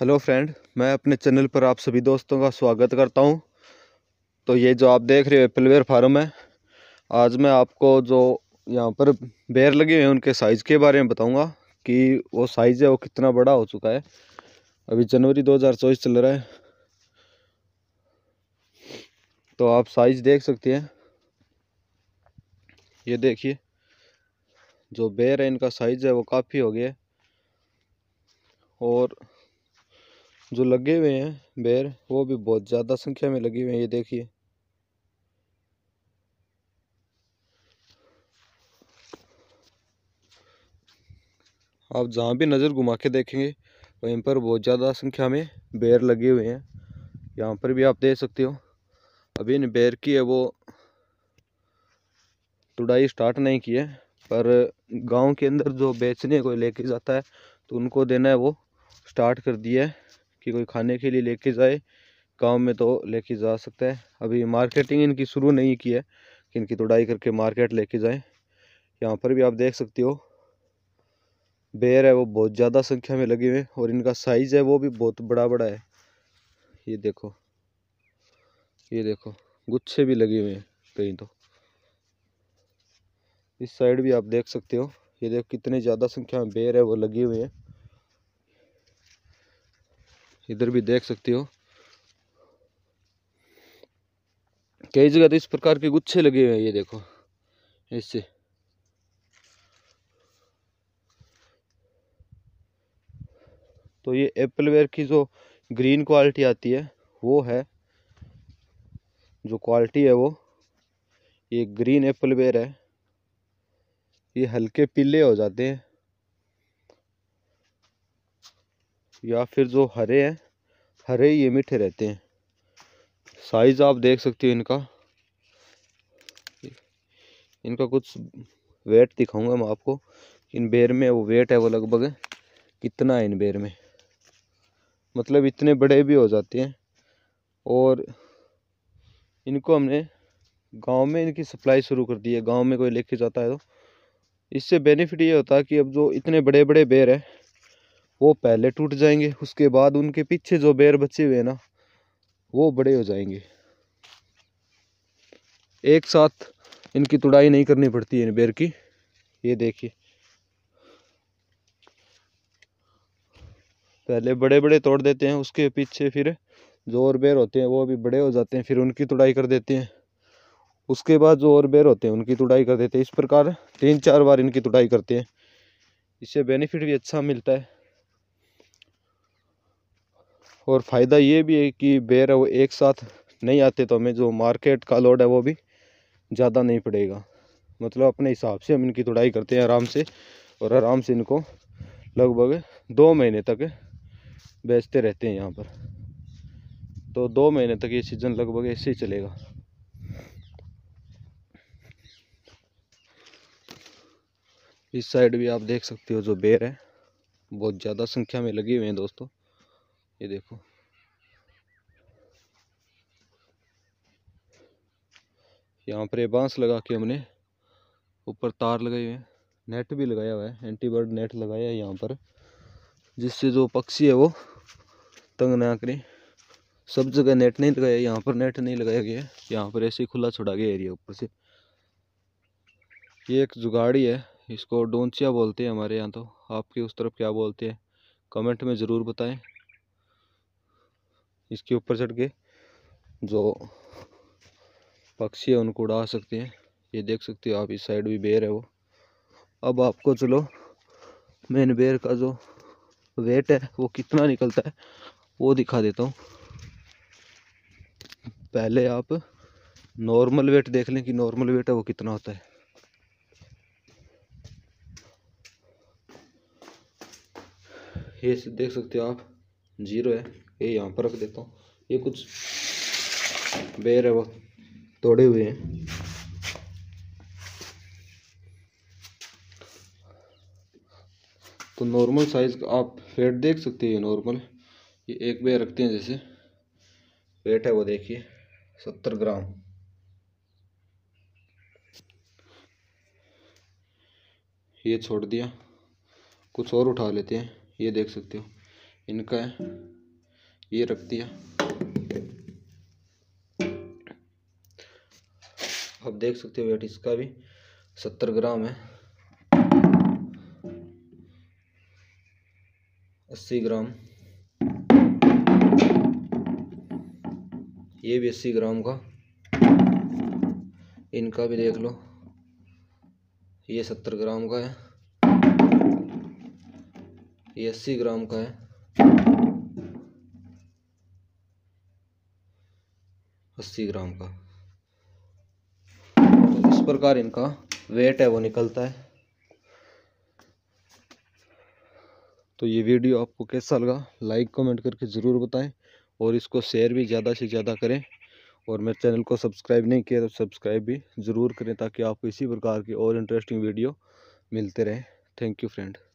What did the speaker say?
hello friend मैं अपने channel पर आप सभी दोस्तों का स्वागत करता हूं तो ये जो आप देख रहे हो एप्पलवेयर फार्म है आज मैं आपको जो यहां पर बेर लगे हुए हैं उनके साइज़ के बारे में बताऊंगा कि वो साइज़ है वो कितना बड़ा हो चुका है अभी जनवरी 2024 चल रहा है तो आप साइज़ देख सकते हैं ये देखिए जो बेर है इनका साइज़ है वो काफ़ी हो गया और जो लगे हुए हैं बैर वो भी बहुत ज़्यादा संख्या में लगे हुए हैं ये देखिए आप जहाँ भी नज़र घुमा के देखेंगे वहीं पर बहुत ज़्यादा संख्या में बैर लगे हुए हैं यहाँ पर भी आप देख सकते हो अभी इन बैर की है वो तुड़ाई स्टार्ट नहीं की है पर गांव के अंदर जो बेचने को लेके जाता है तो उनको देना है वो स्टार्ट कर दिया है कि कोई खाने के लिए लेके जाए गांव में तो लेके जा सकता है अभी मार्केटिंग इनकी शुरू नहीं की है कि इनकी तोड़ाई करके मार्केट लेके जाएं यहाँ पर भी आप देख सकते हो बेर है वो बहुत ज़्यादा संख्या में लगे हुए हैं और इनका साइज़ है वो भी बहुत बड़ा बड़ा है ये देखो ये देखो गुच्छे भी लगे हुए हैं कहीं तो इस साइड भी आप देख सकते हो ये देखो कितने ज़्यादा संख्या में बेर है वो लगे हुए हैं इधर भी देख सकते हो कई जगह तो इस प्रकार के गुच्छे लगे हुए हैं ये देखो इससे तो ये एप्पलवेयर की जो ग्रीन क्वालिटी आती है वो है जो क्वालिटी है वो ये ग्रीन एप्पलवेयर है ये हल्के पीले हो जाते हैं या फिर जो हरे हैं हरे ये मीठे रहते हैं साइज़ आप देख सकते हो इनका इनका कुछ वेट दिखाऊंगा मैं आपको इन बेर में वो वेट है वो लगभग कितना है इन बेर में मतलब इतने बड़े भी हो जाते हैं और इनको हमने गांव में इनकी सप्लाई शुरू कर दी है गांव में कोई लेके जाता है तो इससे बेनिफिट ये होता है कि अब जो इतने बड़े बड़े बेर हैं वो पहले टूट जाएंगे उसके बाद उनके पीछे जो बेर बचे हुए ना वो बड़े हो जाएंगे एक साथ इनकी तुड़ाई नहीं करनी पड़ती है इन बेर की ये देखिए पहले बड़े बड़े तोड़ देते हैं उसके पीछे फिर जो और बेर होते हैं वो भी बड़े हो जाते हैं फिर उनकी तुड़ाई कर देते हैं उसके बाद जो और बेर होते हैं उनकी तुड़ाई कर देते हैं इस प्रकार तीन चार बार इनकी तुड़ाई करते हैं इससे बेनिफिट भी अच्छा मिलता है और फ़ायदा ये भी है कि बेर है वो एक साथ नहीं आते तो हमें जो मार्केट का लोड है वो भी ज़्यादा नहीं पड़ेगा मतलब अपने हिसाब से हम इनकी तुड़ाई करते हैं आराम से और आराम से इनको लगभग दो महीने तक बेचते रहते हैं यहाँ पर तो दो महीने तक ये सीज़न लगभग ऐसे ही चलेगा इस साइड भी आप देख सकते हो जो बेर है बहुत ज़्यादा संख्या में लगे हुए हैं दोस्तों ये देखो यहाँ पर ये बांस लगा के हमने ऊपर तार लगाए हुए नेट भी लगाया हुआ है एंटीबर्ड नेट लगाया है यहाँ पर जिससे जो पक्षी है वो तंग ना करें सब जगह नेट नहीं लगाया यहाँ पर नेट नहीं लगाया गया है यहाँ पर ऐसे ही खुला छोड़ा गया एरिया ऊपर से ये एक जुगाड़ी है इसको डोंचिया बोलते हैं हमारे यहाँ तो आपके उस तरफ क्या बोलते हैं कमेंट में ज़रूर बताएं इसके ऊपर चढ़ के जो पक्षी है उनको उड़ा सकते हैं ये देख सकते हो आप इस साइड भी बेर है वो अब आपको चलो मेन बेर का जो वेट है वो कितना निकलता है वो दिखा देता हूँ पहले आप नॉर्मल वेट देख लें कि नॉर्मल वेट है वो कितना होता है ये देख सकते हो आप जीरो है ये यहाँ पर रख देता हूँ ये कुछ बेर है वो तोड़े हुए हैं तो नॉर्मल साइज का आप वेट देख सकते हैं नॉर्मल ये एक बेर रखते हैं जैसे वेट है वो देखिए सत्तर ग्राम ये छोड़ दिया कुछ और उठा लेते हैं ये देख सकते हो इनका है ये रख दिया आप देख सकते हो वेट इसका भी सत्तर ग्राम है अस्सी ग्राम ये भी अस्सी ग्राम का इनका भी देख लो ये सत्तर ग्राम का है ये अस्सी ग्राम का है अस्सी ग्राम का तो इस प्रकार इनका वेट है वो निकलता है तो ये वीडियो आपको कैसा लगा लाइक कमेंट करके ज़रूर बताएं और इसको शेयर भी ज़्यादा से ज़्यादा करें और मेरे चैनल को सब्सक्राइब नहीं किया तो सब्सक्राइब भी ज़रूर करें ताकि आपको इसी प्रकार की और इंटरेस्टिंग वीडियो मिलते रहें थैंक यू फ्रेंड